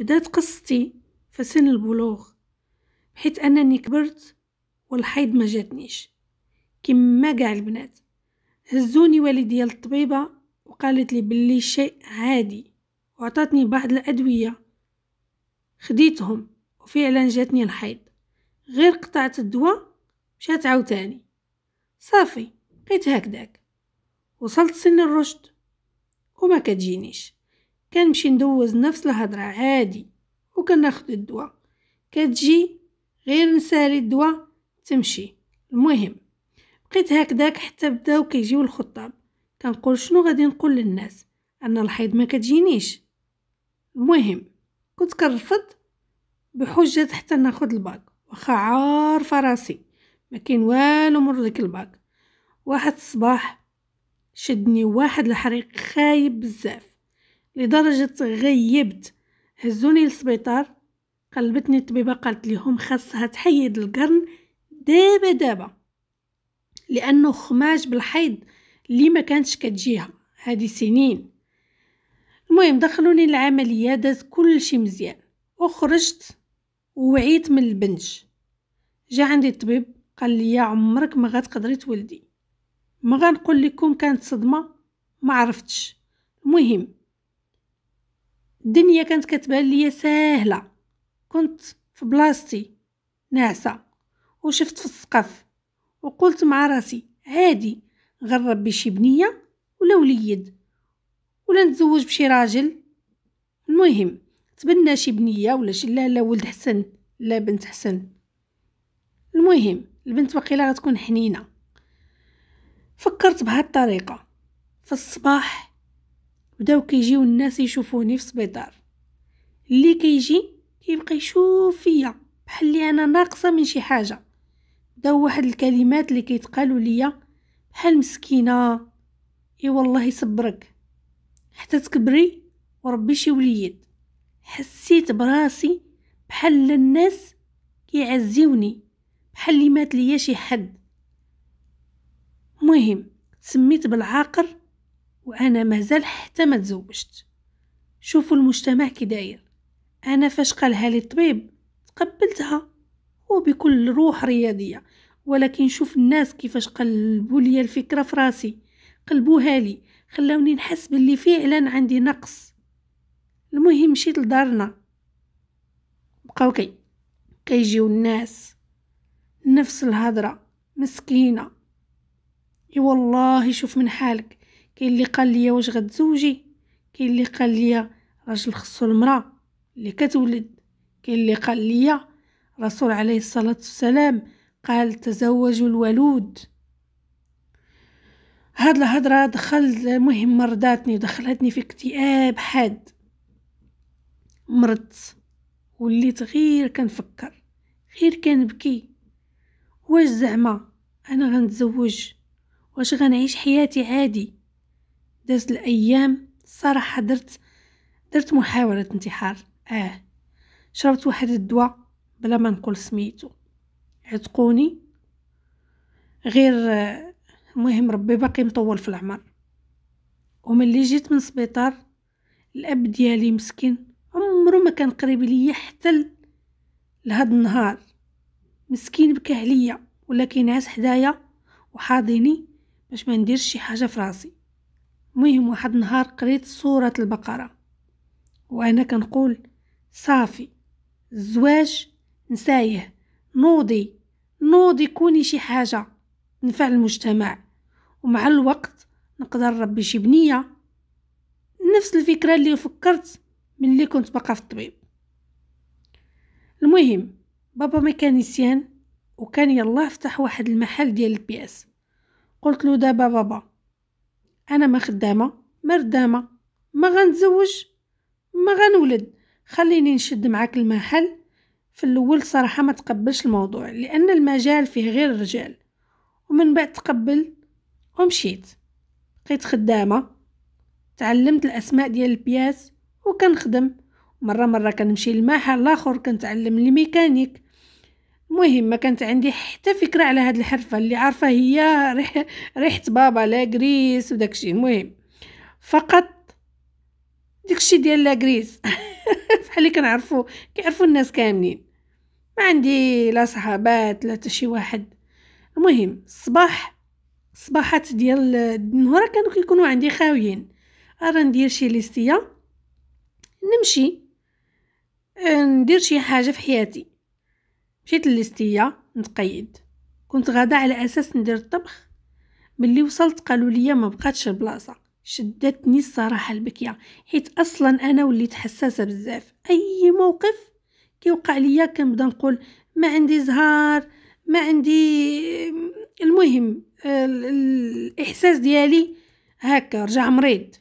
بدأت قصتي في سن البلوغ بحيث أنني كبرت والحيض ما جاتنيش كما كاع البنات هزوني والدي للطبيبة وقالت لي بلي شيء عادي وعطتني بعض الأدوية خديتهم وفعلا جاتني الحيض غير قطعت الدواء مشات عاوتاني صافي بقيت هكذاك وصلت سن الرشد وما كتجينيش كنمشي ندوز نفس الهضرة عادي وكناخد الدواء كتجي غير نسالي الدواء تمشي المهم بقيت هكذاك حتى بداو كيجيو الخطاب كنقول شنو غادي نقول للناس ان الحيض ما كتجينيش المهم كنت كنرفض بحجة حتى ناخد الباك واخا عارفة راسي ما كاين والو من ديك الباك واحد الصباح شدني واحد الحريق خايب بزاف لدرجة غيبت هزوني للسبيطار قلبتني الطبيبة قالت لهم خاصها تحيد القرن دابا دابا لأنه خماج بالحيض اللي ما كانتش كتجيها هذه سنين المهم دخلوني العملية داز كل شي مزيان وخرجت ووعيت من البنج جا عندي الطبيب قال لي يا عمرك ما غتقدري تولدي ما غنقول لكم كانت صدمة ما عرفتش المهم الدنيا كانت كتبان ليا ساهله كنت في بلاستي ناعسه وشفت في السقف وقلت مع راسي هادي غرب شي بنيه ولا وليد ولا نتزوج بشي راجل المهم تبنى شي بنيه ولا شي لا لا ولد حسن لا بنت حسن المهم البنت وقيله غتكون حنينه فكرت بهاد الطريقه في الصباح بداو كيجيو الناس يشوفوني في السبيطار اللي كيجي كيبقى يشوف فيا بحال لي انا ناقصه من شي حاجه بداو واحد الكلمات اللي كيتقالوا ليا بحال مسكينه اي والله يصبرك حتى تكبري وربي شي وليد حسيت براسي بحال الناس كيعزيوني بحال اللي مات ليا شي حد مهم سميت بالعاقر وأنا مازال حتى ما تزوجت شوفوا المجتمع كي داير أنا فاش قالها لي الطبيب تقبلتها وبكل روح رياضية ولكن شوف الناس كيفاش قلبوا لي الفكرة في راسي قلبوها لي خلاوني نحس باللي فعلا عندي نقص المهم مشيت لدارنا بقاو كي كيجيو الناس نفس الهضره مسكينه اي والله شوف من حالك كاين اللي قال لي واش غتزوجي كاين اللي قال لي راجل خصو المراه اللي كتولد كاين اللي قال لي الرسول عليه الصلاه والسلام قال تزوجوا الولود هاد الهضرة دخل المهم مرضاتني ودخلتني في اكتئاب حاد مرضت وليت غير كنفكر غير كنبكي واش زعما انا غنتزوج واش غنعيش حياتي عادي دازت الايام صراحه درت درت محاوله انتحار اه شربت واحد الدواء بلا ما نقول سميتو عتقوني غير المهم آه، ربي باقي مطول في العمر وملي جيت من السبيطار الاب ديالي مسكين عمرو ما كان قريب ليا حتى لهاد النهار مسكين بكى عليا ولا كينعس حدايا وحاضيني باش ما نديرش شي حاجه في راسي مهم واحد النهار قريت سورة البقرة وأنا كنقول صافي الزواج نسايه نوضي نوضي كوني شي حاجة تنفع المجتمع ومع الوقت نقدر نربي شي بنية نفس الفكرة اللي فكرت من اللي كنت باقا في الطبيب المهم بابا ميكانيسيان وكان يلاه فتح واحد المحل ديال البياس قلت له دابا بابا انا ما خدامه ما ردامه ما غنتزوج ما غنولد خليني نشد معاك المحل في الاول صراحه ما تقبلش الموضوع لان المجال فيه غير الرجال ومن بعد تقبل ومشيت بقيت خدامه تعلمت الاسماء ديال البياس وكنخدم مره مره كنمشي لمحل الاخر كنتعلم الميكانيك المهم ما كانت عندي حتى فكره على هاد الحرفه اللي عارفه هي ريح ريحه بابا لا غريس وداكشي المهم فقط داكشي ديال لا غريس بحال اللي كنعرفو كيعرفو الناس كاملين ما عندي لا صحابات لا تشي شي واحد المهم الصباح صباحات ديال النهار كانوا كيكونوا عندي خاويين راه ندير شي ليستيه نمشي آه، ندير شي حاجه في حياتي مشيت للستيه نتقيد كنت غادا على اساس ندير الطبخ ملي وصلت قالوا لي ما بقاتش البلاصه شدتني الصراحه البكيه حيت اصلا انا وليت حساسه بزاف اي موقف كيوقع ليا كنبدا نقول ما عندي زهار ما عندي المهم الاحساس ديالي هكا رجع مريض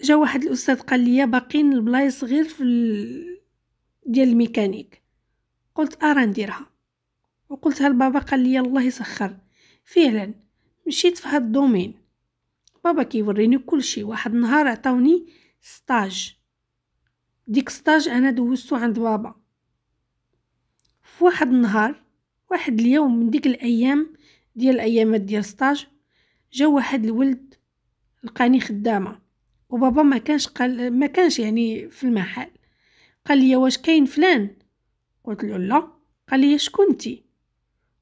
جا واحد الاستاذ قال لي باقين البلايص غير في ديال الميكانيك قلت ارا نديرها وقلتها لبابا قال لي الله يسخر فعلا مشيت في هاد الدومين بابا كيوريني كلشي واحد النهار عطاوني ستاج ديك ستاج انا دوزتو عند بابا في واحد النهار واحد اليوم من ديك الايام ديال الايامات ديال ستاج جا واحد الولد لقاني خدامه وبابا ما كانش قال ما كانش يعني في المحل قال لي واش كاين فلان قلت له لا قال لي شكونتي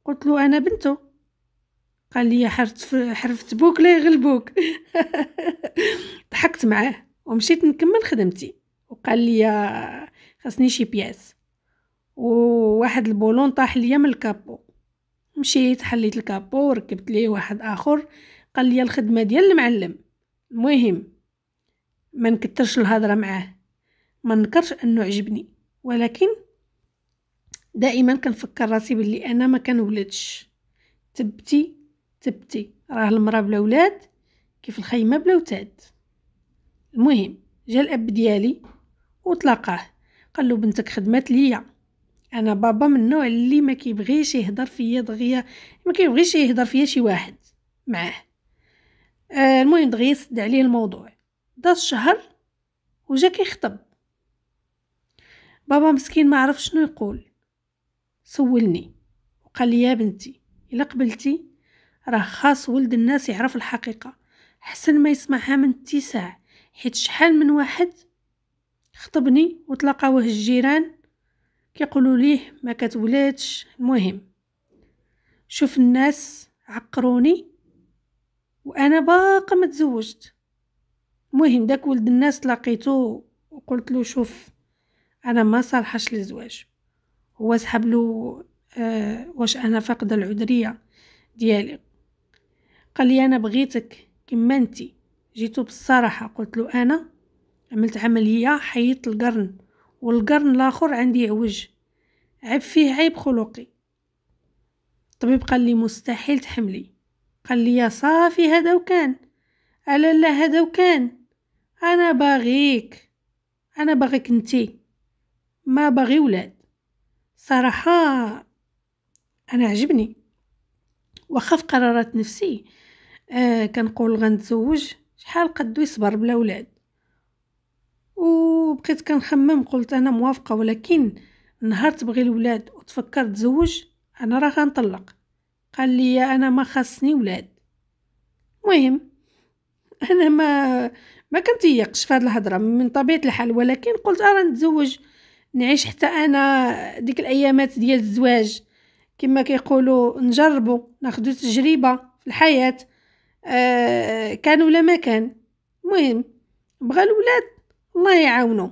قلت له انا بنته قال لي حرفت حرفت بوك لا يغلبوك ضحكت معاه ومشيت نكمل خدمتي وقال لي خاصني شي بياس وواحد البولون طاح ليا من الكابو مشيت حليت الكابو وركبت ليه واحد اخر قال لي الخدمه ديال المعلم المهم ما نكترش الهضره معاه ما نكرش انه عجبني ولكن دائما كنفكر راسي باللي انا ما كنولدش تبتي تبتي راه المراه بلا ولاد كيف الخيمه بلا وتاد المهم جا الاب ديالي وطلقاه قال له بنتك خدمات ليا انا بابا من النوع اللي ما كيبغيش يهضر فيا دغيا ما كيبغيش يهضر فيا شي واحد معاه آه، المهم دغيا سد عليه الموضوع داز شهر وجا كيخطب بابا مسكين ما عرف شنو يقول سولني وقال لي يا بنتي الا قبلتي راه خاص ولد الناس يعرف الحقيقه حسن ما يسمعها من اتساع حيت شحال من واحد خطبني وتلاقاوه الجيران كيقولوا ليه ما كتولدش المهم شوف الناس عقروني وانا باقا ما تزوجت المهم داك ولد الناس لقيتو وقلت له شوف أنا ما صالحش للزواج هو سحب له آه واش أنا فاقدة العذرية ديالي قال لي أنا بغيتك كما انت جيتو بالصراحة قلت له أنا عملت عملية حيدت القرن والقرن الآخر عندي عوج عيب فيه عيب خلقي الطبيب قال لي مستحيل تحملي قال لي يا صافي هذا وكان على لا هذا وكان أنا باغيك أنا باغيك انتي ما باغي ولاد صراحة أنا عجبني وخا قرارات نفسي آه كنقول غنتزوج شحال قدو يصبر بلا ولاد وبقيت كنخمم قلت انا موافقه ولكن نهار تبغي الولاد وتفكر تزوج انا راه غنطلق قال لي انا ما خاصني ولاد مهم انا ما ما كنتيقش في هذه الهضره من طبيعه الحال ولكن قلت انا نتزوج نعيش حتى انا ديك الايامات ديال الزواج كما كيقولوا نجربوا ناخذوا تجربه في الحياه آه كان ولا ما كان المهم بغى الولاد الله يعاونو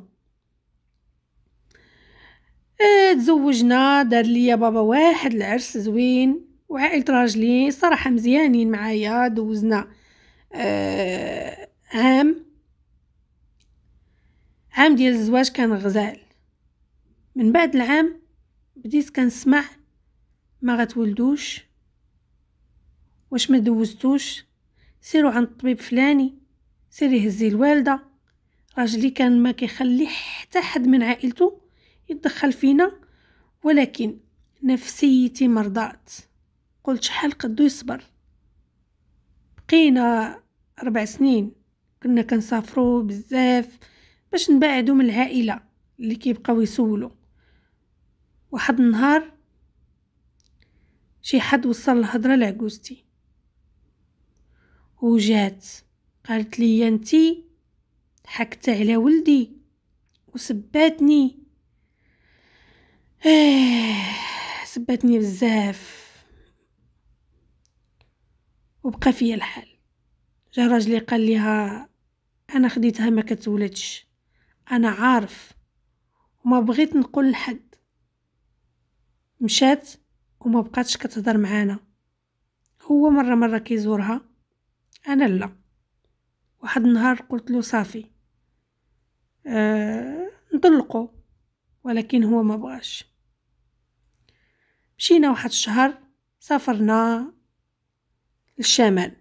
آه تزوجنا دار ليا بابا واحد العرس زوين وعائله راجلي صراحه مزيانين معايا دوزنا آه عام عام ديال الزواج كان غزال من بعد العام بديت كنسمع ما غتولدوش واش ما دوزتوش سيروا عند الطبيب فلاني سيري هزي الوالده راجلي كان ما كيخلي حتى حد من عائلته يتدخل فينا ولكن نفسيتي مرضات قلت شحال قدو يصبر بقينا ربع سنين كنا كنسافروا بزاف باش نبعدوا من العائله اللي كيبقاو يسولوا واحد النهار شي حد وصل الهضره لعجوزتي وجات قالت لي انتي حكت على ولدي وسباتني ايه سباتني بزاف وبقى فيا الحال جا راجلي قال ليها انا خديتها ما كتولدش انا عارف وما بغيت نقول لحد مشات وما بقاتش كتهضر معانا هو مره مره كيزورها انا لا واحد النهار قلت له صافي أه نطلقو ولكن هو ما بغاش مشينا واحد الشهر سافرنا للشمال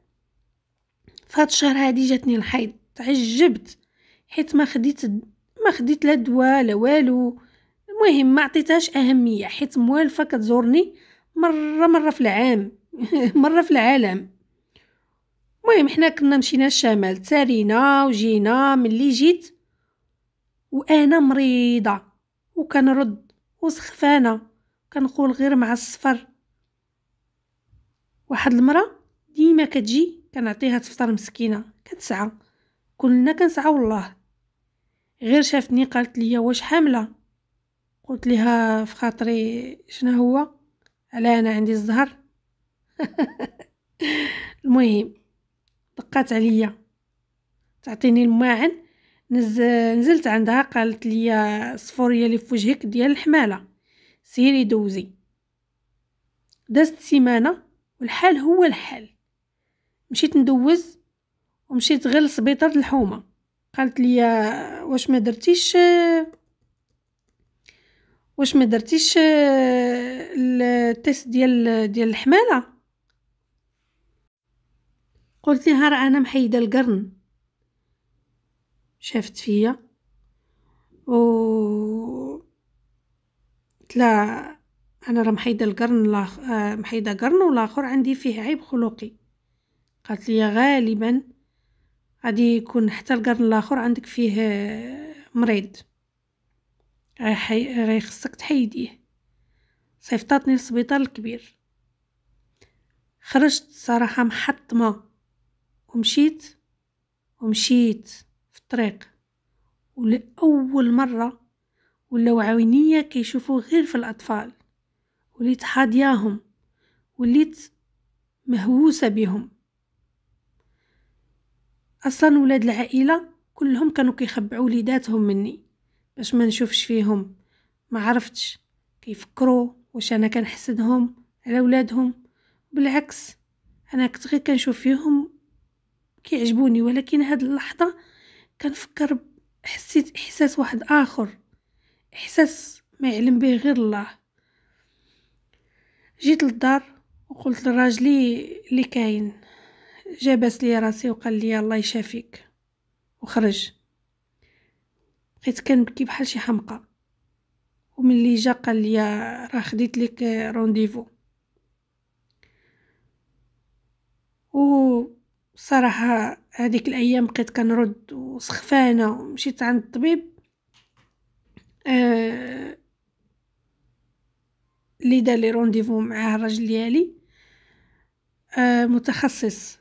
فهاد الشهر هادي جاتني الحيض تعجبت حيت ما خديت ما خديت لا دواء لا والو مهم ما عطيتهاش اهميه حيت موالفه كتزورني مره مره في العام مره في العالم المهم حنا كنا مشينا الشمال تارينا وجينا ملي جيت وانا مريضه وكنرد وسخفانه كنقول غير مع الصفر واحد المره ديما كتجي كنعطيها تفطر مسكينه كتسعى كلنا كنسعى والله غير شافتني قالت لي واش حامله قلت لها في خاطري شنو هو على انا عندي الزهر المهم دقات عليا تعطيني الماعن نز... نزلت عندها قالت لي الصفوريه اللي في وجهك ديال الحماله سيري دوزي دازت سيمانه والحال هو الحال مشيت ندوز ومشيت غير لسبيطار الحومه قالت لي واش ما درتيش واش ما درتيش آه، التيست ديال ديال الحماله قلت لها راه انا محيده القرن شافت فيا و لا انا راه محيده القرن لاخ... آه، محيده قرن والاخر عندي فيه عيب خلقي قالت لي غالبا غادي يكون حتى القرن الاخر عندك فيه آه، مريض غيحي غيخصك تحيديه صيفطاتني للسبيطار الكبير خرجت صراحة محطمة ومشيت ومشيت في الطريق ولأول مرة ولاو عينيا كيشوفوا غير في الأطفال وليت حاضياهم وليت مهووسة بهم أصلا ولاد العائلة كلهم كانوا كيخبعوا وليداتهم مني باش ما نشوفش فيهم ما عرفتش كيفكروا واش انا كنحسدهم على ولادهم بالعكس انا كنت غير كنشوف فيهم كيعجبوني ولكن هاد اللحظه كنفكر حسيت احساس واحد اخر احساس ما يعلم به غير الله جيت للدار وقلت لراجلي اللي كاين جابس لي راسي وقال لي الله يشافيك وخرج بقيت كنبكي بحال شي حمقى وملي جا قال لي راه خديت لك رونديفو صراحة هذيك الايام بقيت كنرد وسخفانه ومشيت عند الطبيب آه دار لي رونديفو مع الراجل ديالي آه متخصص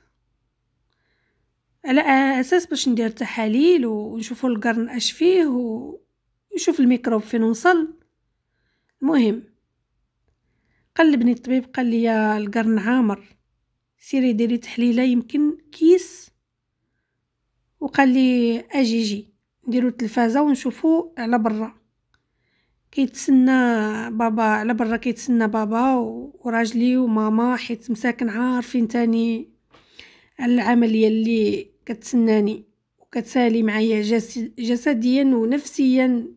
على اساس باش ندير تحاليل ونشوفوا القرن اش فيه ونشوف الميكروب فين وصل المهم قلبني الطبيب قال لي القرن عامر سيري ديري تحليله يمكن كيس وقال لي اجي جي نديرو التلفازه ونشوفو على برا كيتسنى بابا على برا كيتسنى بابا وراجلي وماما حيت مساكن عارفين تاني العمليه اللي كتسناني وكتسالي معايا جسديا ونفسيا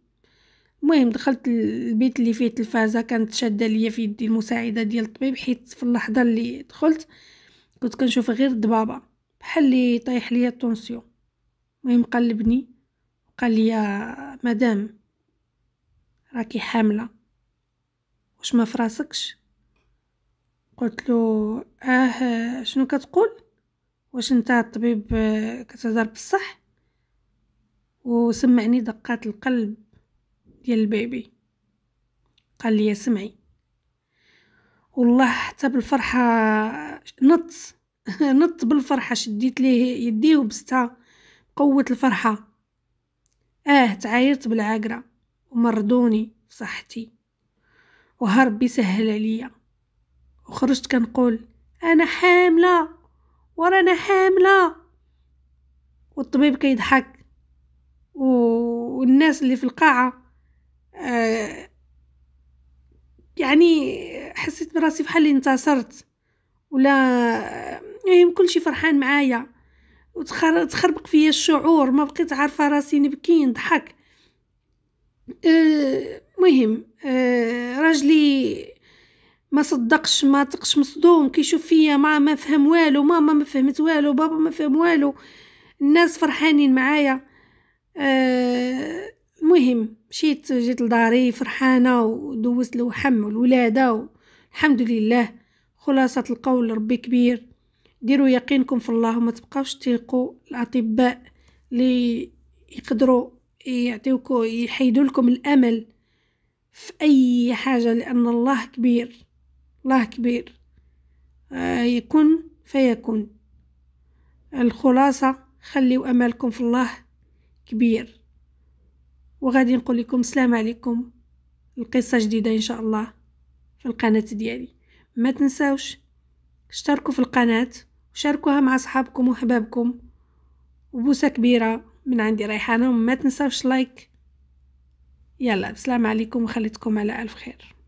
المهم دخلت البيت اللي فيه التلفازه كانت شاده ليا في يدي المساعده ديال الطبيب حيت في اللحظه اللي دخلت كنت كنشوف غير الضبابه بحال اللي طايح ليا الطونسيون المهم قلبني قال لي مدام راكي حامله واش ما فراسكش قلت له اه شنو كتقول واش نتا الطبيب آه، كتهضر بصح وسمعني دقات القلب ديال البيبي قال لي سمعي والله حتى بالفرحه نط نط بالفرحه شديت ليه يديه وبستها قوه الفرحه اه تعايرت بالعاقره ومرضوني في صحتي وهرب ربي سهل عليا وخرجت كنقول انا حامله ورانا حاملة والطبيب كيضحك والناس اللي في القاعة آه يعني حسيت براسي بحال انتصرت ولا يعني كلشي فرحان معايا وتخربق فيا الشعور ما بقيت عارفه راسي نبكي نضحك المهم أه أه راجلي ما صدقش ما تقش مصدوم كيشوف فيا ماما ما فهم والو ماما ما فهمت والو بابا ما فهم والو الناس فرحانين معايا آه المهم مشيت جيت لداري فرحانه ودوزت الوحم والولاده الحمد لله خلاصه القول ربي كبير ديروا يقينكم في الله وما تبقاوش تيقوا الاطباء اللي يقدروا يعطيوكم يحيدوا لكم الامل في اي حاجه لان الله كبير الله كبير آه، يكون فيكون الخلاصة خليو أمالكم في الله كبير وغادي نقول لكم السلام عليكم القصة جديدة إن شاء الله في القناة ديالي ما تنساوش اشتركوا في القناة وشاركوها مع أصحابكم وحبابكم وبوسة كبيرة من عندي ريحانة وما تنساوش لايك يلا السلام عليكم وخليتكم على ألف خير